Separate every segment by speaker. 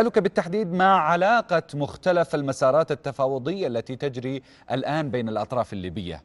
Speaker 1: أسألك بالتحديد ما علاقة مختلف المسارات التفاوضية التي تجري الآن بين الأطراف الليبية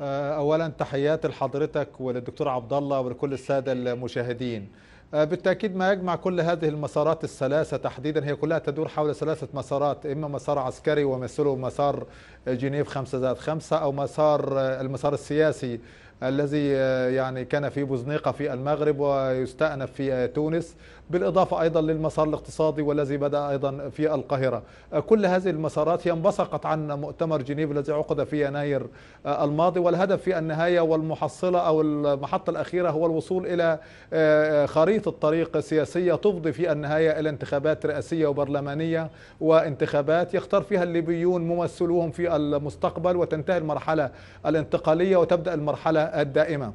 Speaker 1: آه، أولا تحياتي لحضرتك وللدكتور عبد الله ولكل السادة المشاهدين آه، بالتأكيد ما يجمع كل هذه المسارات الثلاثة تحديدا هي كلها تدور حول ثلاثة مسارات إما مسار عسكري ومثله مسار جنيف 5 ذات 5 أو مسار آه، المسار السياسي الذي آه، يعني كان في بوزنيقة في المغرب ويستأنف في آه، تونس بالإضافة أيضا للمسار الاقتصادي والذي بدأ أيضا في القاهرة آه، كل هذه المسارات هي انبثقت عن مؤتمر جنيف الذي عقد في يناير الماضي والهدف في النهاية والمحصلة أو المحطة الأخيرة هو الوصول إلى خريطة طريق سياسية تفضي في النهاية إلى انتخابات رئاسية وبرلمانية وانتخابات يختار فيها الليبيون ممثلوهم في المستقبل وتنتهي المرحلة الانتقالية وتبدأ المرحلة الدائمة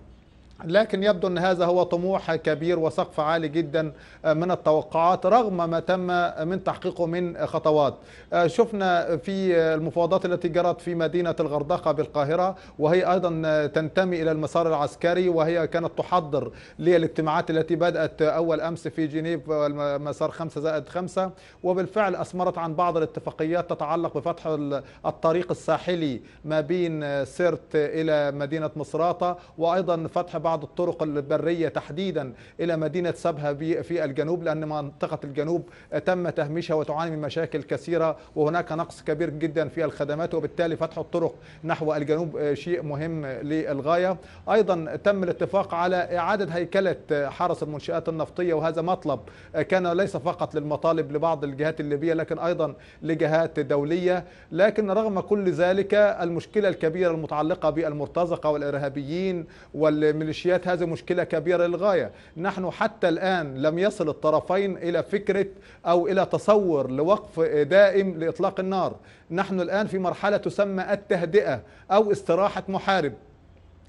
Speaker 1: لكن يبدو ان هذا هو طموح كبير وسقف عالي جدا آه، من التوقعات رغم ما تم آه، من تحقيقه من خطوات آه، شفنا في المفاوضات التي جرت في مدينه الغردقه بالقاهره وهي ايضا تنتمي الى المسار العسكري وهي كانت تحضر للاجتماعات التي بدات اول امس في جنيف مسار 5 زائد 5 وبالفعل اسمرت عن بعض الاتفاقيات تتعلق بفتح الطريق الساحلي ما بين سرت الى مدينه مصراته وايضا فتح بعض بعض الطرق البرية تحديدا إلى مدينة سبها في الجنوب لأن منطقة الجنوب تم تهميشها وتعاني من مشاكل كثيرة وهناك نقص كبير جدا في الخدمات وبالتالي فتح الطرق نحو الجنوب شيء مهم للغاية أيضا تم الاتفاق على إعادة هيكلة حرس المنشآت النفطية وهذا مطلب كان ليس فقط للمطالب لبعض الجهات الليبية لكن أيضا لجهات دولية لكن رغم كل ذلك المشكلة الكبيرة المتعلقة بالمرتزقة والإرهابيين والميليشيات الميليشيات هذه مشكلة كبيرة للغاية نحن حتى الآن لم يصل الطرفين إلى فكرة أو إلى تصور لوقف دائم لإطلاق النار نحن الآن في مرحلة تسمى التهدئة أو استراحة محارب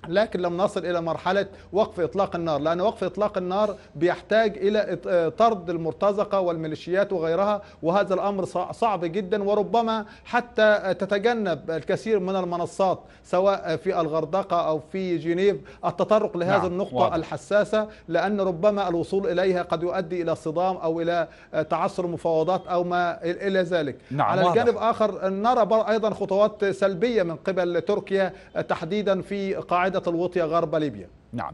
Speaker 1: لكن لم نصل إلى مرحلة وقف إطلاق النار لأن وقف إطلاق النار بيحتاج إلى آه، طرد المرتزقة والميليشيات وغيرها وهذا الأمر صعب جدا وربما حتى تتجنب الكثير من المنصات سواء في الغردقة أو في جنيف التطرق لهذه نعم. النقطة واضح. الحساسة لأن ربما الوصول إليها قد يؤدي إلى صدام أو إلى آه، تعثر مفاوضات أو ما إلى ذلك نعم. على الجانب آخر نرى أيضا خطوات سلبية من قبل تركيا آه، تحديدا في قاعدة إعادة الوطية غرب ليبيا نعم